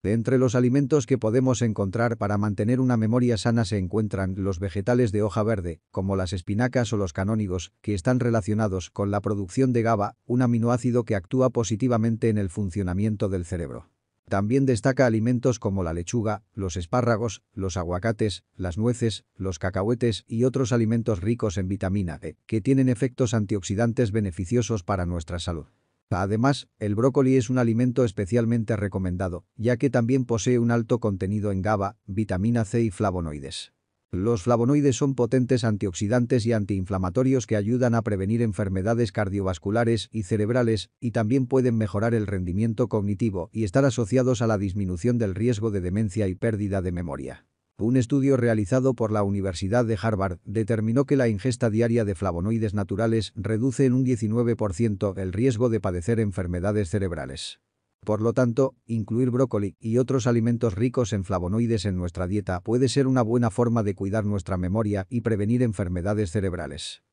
De entre los alimentos que podemos encontrar para mantener una memoria sana se encuentran los vegetales de hoja verde, como las espinacas o los canónigos, que están relacionados con la producción de GABA, un aminoácido que actúa positivamente en el funcionamiento del cerebro. También destaca alimentos como la lechuga, los espárragos, los aguacates, las nueces, los cacahuetes y otros alimentos ricos en vitamina E, que tienen efectos antioxidantes beneficiosos para nuestra salud. Además, el brócoli es un alimento especialmente recomendado, ya que también posee un alto contenido en GABA, vitamina C y flavonoides. Los flavonoides son potentes antioxidantes y antiinflamatorios que ayudan a prevenir enfermedades cardiovasculares y cerebrales y también pueden mejorar el rendimiento cognitivo y estar asociados a la disminución del riesgo de demencia y pérdida de memoria. Un estudio realizado por la Universidad de Harvard determinó que la ingesta diaria de flavonoides naturales reduce en un 19% el riesgo de padecer enfermedades cerebrales. Por lo tanto, incluir brócoli y otros alimentos ricos en flavonoides en nuestra dieta puede ser una buena forma de cuidar nuestra memoria y prevenir enfermedades cerebrales.